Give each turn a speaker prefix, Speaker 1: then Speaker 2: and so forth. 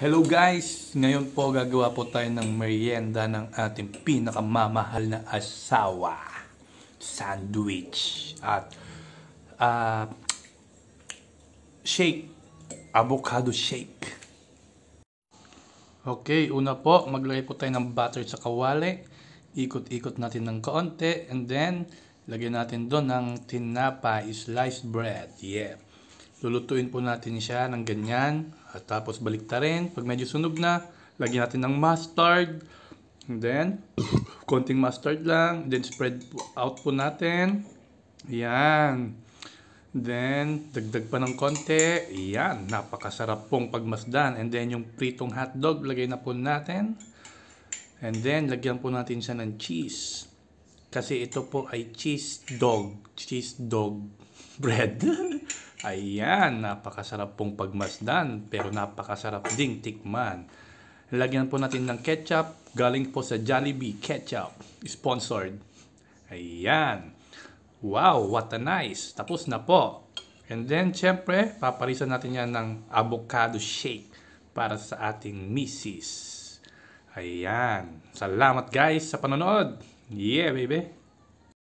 Speaker 1: Hello guys! Ngayon po gagawa po tayo ng merienda ng ating pinakamamahal na asawa. Sandwich. At uh, shake. Avocado shake. Okay, una po, maglagay po tayo ng butter sa kawali. Ikot-ikot natin ng kaonte. And then, lagyan natin doon ng tinapa sliced bread. Yeah lulutuin po natin siya ng ganyan. At tapos baliktarin. Pag medyo sunog na, lagyan natin ng mustard. And then, konting mustard lang. Then, spread out po natin. Yan. Then, dagdag pa ng konti. Yan, napakasarap pong pagmasdan. And then, yung pritong hotdog, lagay na po natin. And then, lagyan po natin siya ng cheese. Kasi ito po ay cheese dog. Cheese dog bread. Ayan, napakasarap pong pagmasdan pero napakasarap ding tikman. Lagyan po natin ng ketchup galing po sa Jollibee Ketchup, sponsored. Ayan. Wow, what a nice. Tapos na po. And then, syempre, paparisan natin yan ng avocado shake para sa ating missis. Ayan. Salamat guys sa panonood. Yeah, baby.